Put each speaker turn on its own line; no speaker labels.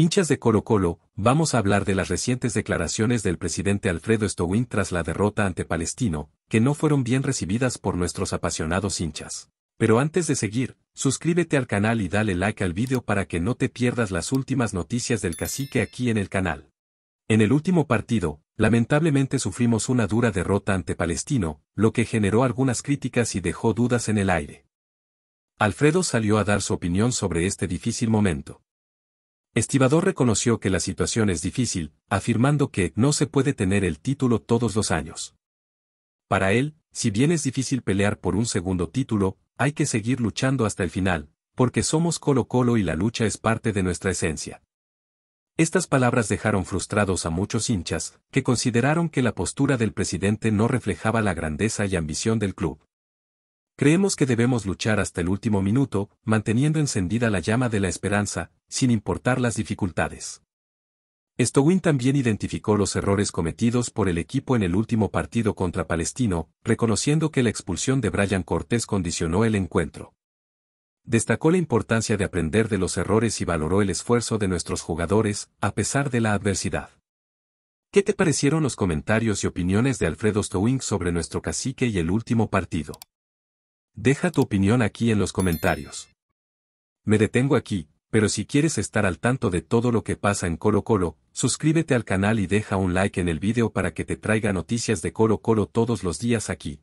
Hinchas de Colo Colo, vamos a hablar de las recientes declaraciones del presidente Alfredo Stowin tras la derrota ante Palestino, que no fueron bien recibidas por nuestros apasionados hinchas. Pero antes de seguir, suscríbete al canal y dale like al vídeo para que no te pierdas las últimas noticias del cacique aquí en el canal. En el último partido, lamentablemente sufrimos una dura derrota ante Palestino, lo que generó algunas críticas y dejó dudas en el aire. Alfredo salió a dar su opinión sobre este difícil momento. Estibador reconoció que la situación es difícil, afirmando que no se puede tener el título todos los años. Para él, si bien es difícil pelear por un segundo título, hay que seguir luchando hasta el final, porque somos Colo Colo y la lucha es parte de nuestra esencia. Estas palabras dejaron frustrados a muchos hinchas, que consideraron que la postura del presidente no reflejaba la grandeza y ambición del club. Creemos que debemos luchar hasta el último minuto, manteniendo encendida la llama de la esperanza, sin importar las dificultades. Stowin también identificó los errores cometidos por el equipo en el último partido contra Palestino, reconociendo que la expulsión de Brian Cortés condicionó el encuentro. Destacó la importancia de aprender de los errores y valoró el esfuerzo de nuestros jugadores, a pesar de la adversidad. ¿Qué te parecieron los comentarios y opiniones de Alfredo Stowin sobre nuestro cacique y el último partido? Deja tu opinión aquí en los comentarios. Me detengo aquí, pero si quieres estar al tanto de todo lo que pasa en Colo Colo, suscríbete al canal y deja un like en el video para que te traiga noticias de Colo Colo todos los días aquí.